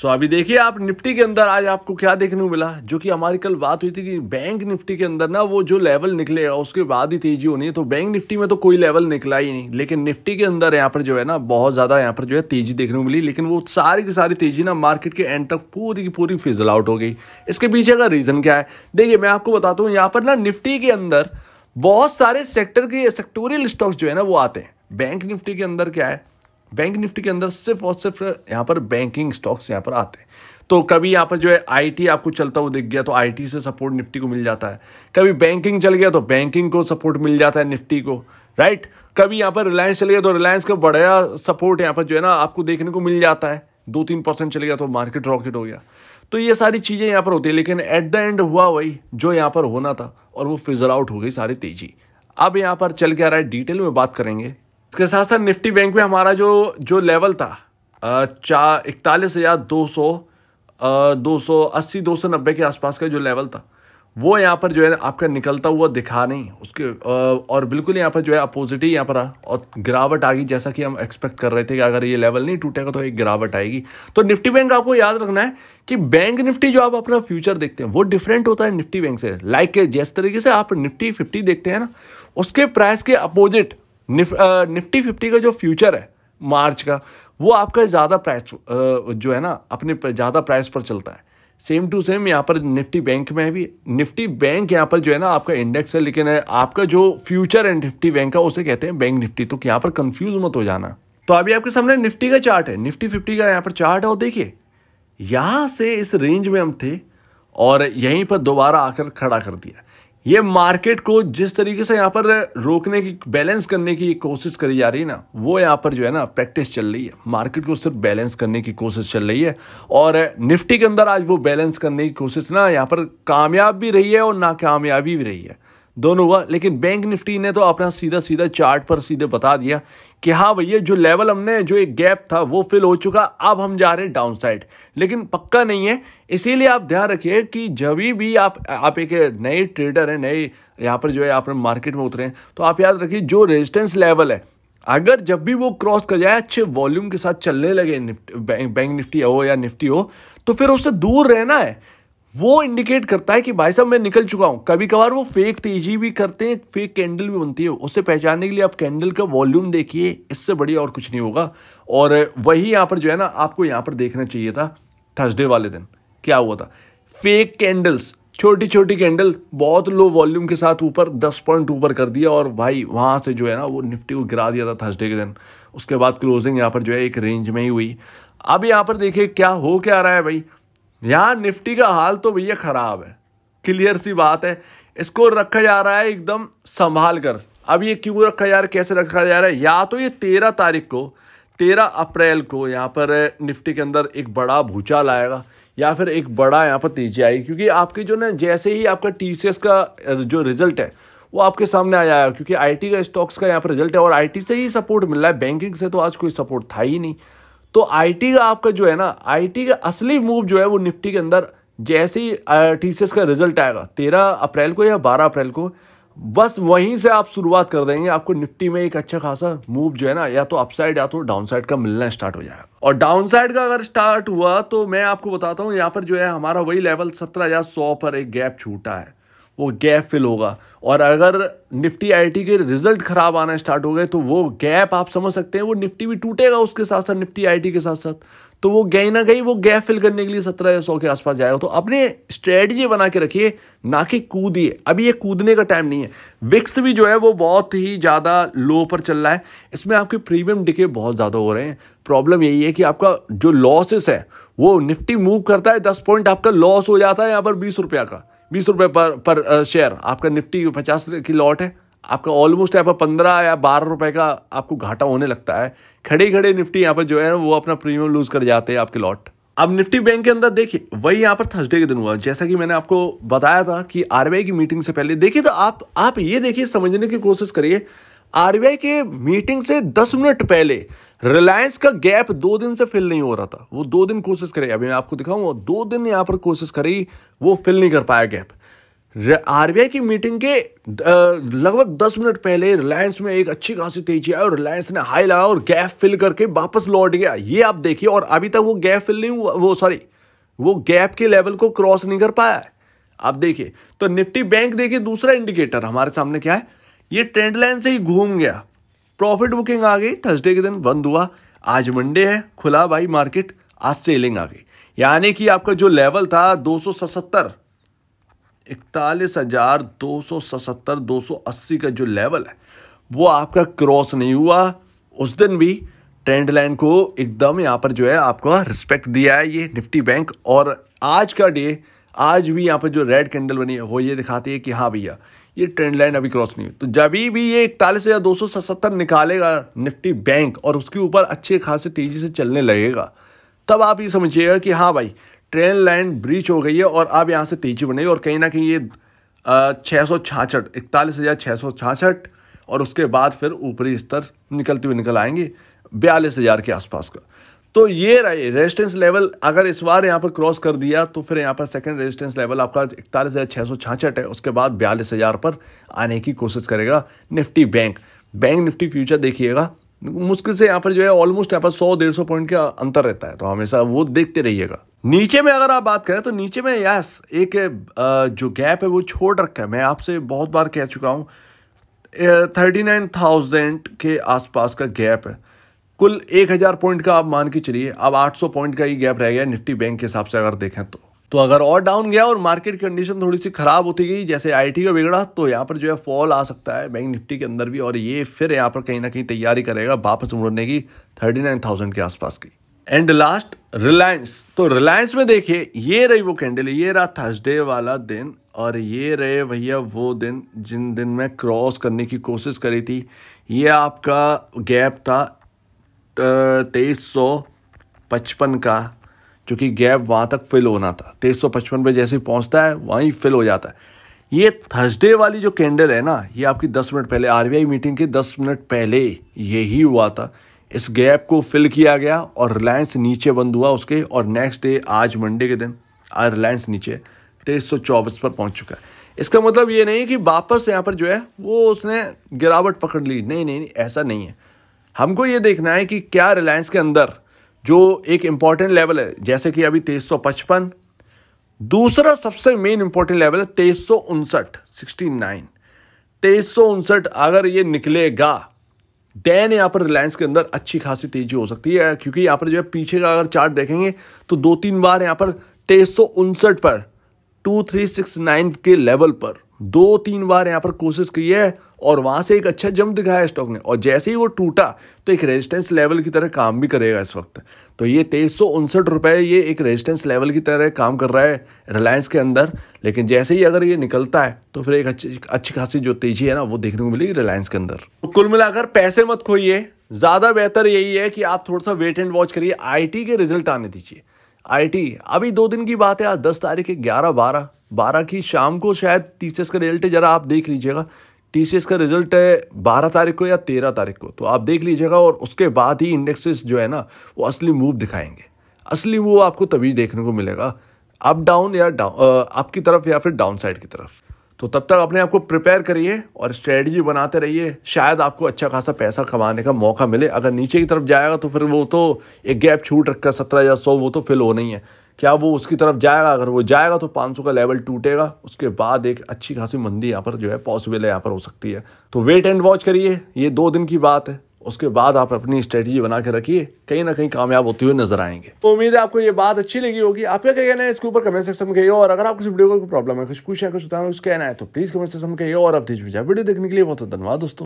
सो so, अभी देखिए आप निफ्टी के अंदर आज आपको क्या देखने को मिला जो कि हमारी कल बात हुई थी कि बैंक निफ्टी के अंदर ना वो जो लेवल निकलेगा उसके बाद ही तेजी होनी है तो बैंक निफ्टी में तो कोई लेवल निकला ही नहीं लेकिन निफ्टी के अंदर यहाँ पर जो है ना बहुत ज़्यादा यहाँ पर जो है तेजी देखने को मिली लेकिन वो सारी की सारी तेजी ना मार्केट के एंड तक पूरी की पूरी फिजल आउट हो गई इसके पीछे का रीज़न क्या है देखिए मैं आपको बताता हूँ यहाँ पर ना निफ्टी के अंदर बहुत सारे सेक्टर के सेक्टोरियल स्टॉक्स जो है ना वो आते हैं बैंक निफ्टी के अंदर क्या है बैंक निफ्टी के अंदर सिर्फ और सिर्फ यहाँ पर बैंकिंग स्टॉक्स यहाँ पर आते हैं तो कभी यहाँ पर जो है आईटी आपको चलता हुआ दिख गया तो आईटी से सपोर्ट निफ्टी को मिल जाता है कभी बैंकिंग चल गया तो बैंकिंग को सपोर्ट मिल जाता है निफ्टी को राइट कभी यहाँ पर रिलायंस चले गया तो रिलायंस का बढ़िया सपोर्ट यहाँ पर जो है ना आपको देखने को मिल जाता है दो तीन परसेंट चले गया तो मार्केट रॉकेट हो गया तो ये सारी चीज़ें यहाँ पर होती है लेकिन एट द एंड हुआ वही जो यहाँ पर होना था और वो फिजर आउट हो गई सारी तेजी अब यहाँ पर चल के आ रहा है डिटेल में बात करेंगे इसके साथ साथ निफ्टी बैंक में हमारा जो जो लेवल था चार इकतालीस हज़ार दो सौ दो सौ अस्सी दो सौ नब्बे के आसपास का जो लेवल था वो यहाँ पर जो है आपका निकलता हुआ दिखा नहीं उसके और बिल्कुल यहाँ पर जो है अपोजिट ही यहाँ पर आ और गिरावट आ गई जैसा कि हम एक्सपेक्ट कर रहे थे कि अगर ये लेवल नहीं टूटेगा तो एक गिरावट आएगी तो निफ्टी बैंक आपको याद रखना है कि बैंक निफ्टी जो आप अपना फ्यूचर देखते हैं वो डिफरेंट होता है निफ्टी बैंक से लाइक जिस तरीके से आप निफ्टी फिफ्टी देखते हैं ना उसके प्राइस के अपोजिट निफ, आ, निफ्टी फिफ्टी का जो फ्यूचर है मार्च का वो आपका ज़्यादा प्राइस जो है ना अपने ज़्यादा प्राइस पर चलता है सेम टू सेम यहाँ पर निफ्टी बैंक में है भी निफ्टी बैंक यहाँ पर जो है ना आपका इंडेक्स है लेकिन है, आपका जो फ्यूचर है निफ्टी बैंक का उसे कहते हैं बैंक निफ्टी तो यहाँ पर कंफ्यूज मत हो जाना तो अभी आपके सामने निफ्टी का चार्ट है निफ्टी फिफ्टी का यहाँ पर चार्ट है और देखिए यहाँ से इस रेंज में हम थे और यहीं पर दोबारा आकर खड़ा कर दिया ये मार्केट को जिस तरीके से यहाँ पर रोकने की बैलेंस करने की कोशिश करी जा रही है ना वो यहाँ पर जो है ना प्रैक्टिस चल रही है मार्केट को सिर्फ बैलेंस करने की कोशिश चल रही है और निफ्टी के अंदर आज वो बैलेंस करने की कोशिश ना यहाँ पर कामयाब भी रही है और नाकामयाबी भी रही है दोनों हुआ लेकिन बैंक निफ्टी ने तो अपना सीधा सीधा चार्ट पर सीधे बता दिया कि हाँ भैया जो लेवल हमने जो एक गैप था वो फिल हो चुका अब हम जा रहे हैं डाउन साइड लेकिन पक्का नहीं है इसीलिए आप ध्यान रखिए कि जब भी आप आप एक नए ट्रेडर हैं नए यहाँ पर जो है आप मार्केट में उतरे हैं तो आप याद रखिए जो रेजिस्टेंस लेवल है अगर जब भी वो क्रॉस कर जाए अच्छे वॉल्यूम के साथ चलने लगे निफ्टी बैंक निफ्टी हो या निफ्टी हो तो फिर उससे दूर रहना है वो इंडिकेट करता है कि भाई साहब मैं निकल चुका हूं कभी कभार वो फेक तेजी भी करते हैं फेक कैंडल भी बनती है उसे पहचानने के लिए आप कैंडल का वॉल्यूम देखिए इससे बढ़िया और कुछ नहीं होगा और वही यहाँ पर जो है ना आपको यहाँ पर देखना चाहिए था थर्सडे वाले दिन क्या हुआ था फेक कैंडल्स छोटी छोटी कैंडल बहुत लो वॉल्यूम के साथ ऊपर दस पॉइंट ऊपर कर दिया और भाई वहाँ से जो है ना वो निफ्टी को गिरा दिया था थर्सडे के दिन उसके बाद क्लोजिंग यहाँ पर जो है एक रेंज में ही हुई अब यहाँ पर देखिए क्या हो क्या रहा है भाई यहाँ निफ्टी का हाल तो भैया ख़राब है क्लियर सी बात है इसको रखा जा रहा है एकदम संभाल कर अब ये क्यों रखा जा रहा है कैसे रखा जा रहा है या तो ये तेरह तारीख को तेरह अप्रैल को यहाँ पर निफ्टी के अंदर एक बड़ा भूचाल आएगा या फिर एक बड़ा यहाँ पर तेजी आएगी क्योंकि आपकी जो ना जैसे ही आपका टी का जो रिजल्ट है वो आपके सामने आ जाएगा क्योंकि आईटी का स्टॉक्स का यहाँ पर रिजल्ट है और आईटी से ही सपोर्ट मिल रहा है बैंकिंग से तो आज कोई सपोर्ट था ही नहीं तो आईटी का आपका जो है ना आईटी का असली मूव जो है वो निफ्टी के अंदर जैसे ही टी का रिजल्ट आएगा तेरह अप्रैल को या बारह अप्रैल को बस वहीं से आप शुरुआत कर देंगे आपको निफ्टी में एक अच्छा खासा मूव जो है ना या तो अपसाइड या तो डाउनसाइड का मिलना स्टार्ट हो जाएगा और डाउनसाइड का अगर स्टार्ट हुआ तो मैं आपको बताता हूँ यहाँ पर जो है हमारा वही लेवल सत्रह सौ पर एक गैप छूटा है वो गैप फिल होगा और अगर निफ्टी आईटी के रिजल्ट खराब आना स्टार्ट हो गए तो वो गैप आप समझ सकते हैं वो निफ्टी भी टूटेगा उसके साथ साथ निफ्टी आईटी के साथ साथ तो वो गई ना गई वो गैप फिल करने के लिए सत्रह या सौ के आसपास जाएगा तो अपने स्ट्रेटजी बना के रखिए ना कि कूदिए अभी ये कूदने का टाइम नहीं है विक्स भी जो है वो बहुत ही ज़्यादा लो पर चल रहा है इसमें आपके प्रीमियम डिके बहुत ज़्यादा हो रहे हैं प्रॉब्लम यही है कि आपका जो लॉसेस है वो निफ्टी मूव करता है दस पॉइंट आपका लॉस हो जाता है यहाँ पर बीस रुपया का बीस रुपये पर पर शेयर आपका निफ्टी पचास की लॉट है आपका ऑलमोस्ट यहाँ पर पंद्रह या बारह रुपए का आपको घाटा होने लगता है खड़े खड़े निफ्टी यहाँ पर जो है ना वो अपना प्रीमियम लूज कर जाते हैं आपके लॉट अब निफ्टी बैंक के अंदर देखिए वही यहाँ पर थर्सडे के दिन हुआ जैसा कि मैंने आपको बताया था कि आरबीआई की मीटिंग से पहले देखिए तो आप आप ये देखिए समझने की कोशिश करिए आरबीआई के मीटिंग से दस मिनट पहले रिलायंस का गैप दो दिन से फिल नहीं हो रहा था वो दो दिन कोशिश करे अभी मैं आपको दिखाऊंगा दो दिन यहां पर कोशिश करी वो फिल नहीं कर पाया गैप आरबीआई की मीटिंग के लगभग दस मिनट पहले रिलायंस में एक अच्छी खासी तेजी आई और रिलायंस ने हाई लगाया और गैप फिल करके वापस लौट गया ये आप देखिए और अभी तक वो गैप फिल नहीं हुआ वो सॉरी वो गैप के लेवल को क्रॉस नहीं कर पाया आप देखिए तो निफ्टी बैंक देखिए दूसरा इंडिकेटर हमारे सामने क्या है ये ट्रेंड लाइन से ही घूम गया प्रॉफिट बुकिंग आ गई थर्सडे के दिन बंद हुआ आज मंडे है खुला भाई मार्केट आज सेलिंग आ गई यानी कि आपका जो लेवल था दो सौ सतर इकतालीस हजार दो सौ सतर दो सौ अस्सी का जो लेवल है वो आपका क्रॉस नहीं हुआ उस दिन भी ट्रेंड लाइन को एकदम यहाँ पर जो है आपको रिस्पेक्ट दिया है ये निफ्टी बैंक और आज का डे आज भी यहाँ पर जो रेड कैंडल बनी है वो ये दिखाती है कि हाँ भैया ये ट्रेंड लाइन अभी क्रॉस नहीं हुई तो जब भी ये इकतालीस हज़ार दो निकालेगा निफ्टी बैंक और उसके ऊपर अच्छे खासे तेज़ी से चलने लगेगा तब आप ये समझिएगा कि हाँ भाई ट्रेंड लाइन ब्रीच हो गई है और अब यहाँ से तेज़ी बनेगी और कहीं ना कहीं ये छः सौ छाछठ इकतालीस हज़ार छः सौ छाछठ और उसके बाद फिर ऊपरी स्तर निकलते हुए निकल आएंगे बयालीस हज़ार के आसपास का तो ये रहे रेजिस्टेंस लेवल अगर इस बार यहाँ पर क्रॉस कर दिया तो फिर यहाँ पर सेकंड रेजिस्टेंस लेवल आपका इकतालीस हज़ार छः सौ छाछठ है उसके बाद बयालीस हज़ार पर आने की कोशिश करेगा Nifty bank bank Nifty future देखिएगा मुश्किल से यहाँ पर जो है ऑलमोस्ट यहाँ पर सौ डेढ़ सौ पॉइंट का अंतर रहता है तो हमेशा वो देखते रहिएगा नीचे में अगर आप बात करें तो नीचे में यस एक जो गैप है वो छोड़ रखा है मैं आपसे बहुत बार कह चुका हूँ थर्टी नाइन थाउजेंड के आसपास का गैप है कुल 1000 पॉइंट का आप मान के चलिए अब 800 पॉइंट का ही गैप रह गया निफ्टी बैंक के हिसाब से अगर देखें तो तो अगर और डाउन गया और मार्केट कंडीशन थोड़ी सी खराब होती गई जैसे आईटी का बिगड़ा तो यहाँ पर जो है फॉल आ सकता है बैंक निफ्टी के अंदर भी और ये फिर यहाँ पर कहीं ना कहीं तैयारी करेगा वापस मुड़ने की थर्टी नाइन थाउजेंड के आसपास की एंड लास्ट रिलायंस तो रिलायंस में देखिए ये रही वो कैंडल ये रहा थर्सडे वाला दिन और ये रहे भैया वो दिन जिन दिन मैं क्रॉस करने की कोशिश करी थी ये आपका गैप था तेईस सौ पचपन का जो कि गैप वहाँ तक फिल होना था तेईस सौ पचपन पर जैसे पहुँचता है वहीं फिल हो जाता है ये थर्सडे वाली जो कैंडल है ना ये आपकी दस मिनट पहले आरबीआई मीटिंग के दस मिनट पहले यही हुआ था इस गैप को फिल किया गया और रिलायंस नीचे बंद हुआ उसके और नेक्स्ट डे आज मंडे के दिन आज रिलायंस नीचे तेईस सौ चौबीस पर पहुँच चुका है इसका मतलब ये नहीं कि वापस यहाँ पर जो है वो उसने गिरावट पकड़ ली नहीं नहीं, नहीं ऐसा नहीं है हमको ये देखना है कि क्या रिलायंस के अंदर जो एक इम्पॉर्टेंट लेवल है जैसे कि अभी तेईस सौ पचपन दूसरा सबसे मेन इंपॉर्टेंट लेवल है तेईस सौ उनसठ सिक्सटी नाइन तेईस सौ उनसठ अगर ये निकलेगा देन यहाँ पर रिलायंस के अंदर अच्छी खासी तेजी हो सकती है क्योंकि यहाँ पर जो है पीछे का अगर चार्ट देखेंगे तो दो तीन बार यहाँ पर तेईस सौ उनसठ पर टू थ्री सिक्स नाइन के लेवल पर दो तीन बार यहाँ पर कोशिश की है और वहाँ से एक अच्छा जंप दिखाया स्टॉक ने और जैसे ही वो टूटा तो एक रेजिस्टेंस लेवल की तरह काम भी करेगा इस वक्त तो ये तेईस सौ उनसठ रुपये ये एक रेजिस्टेंस लेवल की तरह काम कर रहा है रिलायंस के अंदर लेकिन जैसे ही अगर ये निकलता है तो फिर एक अच्छी अच्छी खासी जो तेजी है ना वो देखने को मिलेगी रिलायंस के अंदर तो कुल मिलाकर पैसे मत खोइए ज़्यादा बेहतर यही है कि आप थोड़ा सा वेट एंड वॉच करिए आई के रिजल्ट आने दीजिए आई अभी दो दिन की बात है आज दस तारीख है ग्यारह बारह बारह की शाम को शायद टीचर्स का रिजल्ट है जरा आप देख लीजिएगा टीसीएस का रिजल्ट है बारह तारीख को या तेरह तारीख को तो आप देख लीजिएगा और उसके बाद ही इंडेक्सेस जो है ना वो असली मूव दिखाएंगे असली मूव आपको तभी देखने को मिलेगा अप डाउन या डाउन अप की तरफ या फिर डाउन साइड की तरफ तो तब तक अपने आप को प्रिपेयर करिए और स्ट्रेटजी बनाते रहिए शायद आपको अच्छा खासा पैसा कमाने का मौका मिले अगर नीचे की तरफ जाएगा तो फिर वो तो एक गैप छूट रखकर सत्रह या सौ वो तो फिल होना ही है क्या वो उसकी तरफ जाएगा अगर वो जाएगा तो 500 का लेवल टूटेगा उसके बाद एक अच्छी खासी मंदी यहाँ पर जो है पॉसिबल है यहाँ पर हो सकती है तो वेट एंड वॉच करिए ये दो दिन की बात है उसके बाद आप अपनी स्ट्रेटजी बना के रखिए कहीं ना कहीं कामयाब होते हुए नजर आएंगे तो उम्मीद है आपको ये बात अच्छी लगी होगी आप क्या कहना है इसके ऊपर कमेंट सेक्शन में कहिए और अगर आपको वीडियो को प्रॉब्लम है कुछ पूछा कुछ बताना कुछ कहना है तो प्लीज़ कमेंट सेक्शन में कहिए और आप दीजिए वीडियो देखने के लिए बहुत धन्यवाद दोस्तों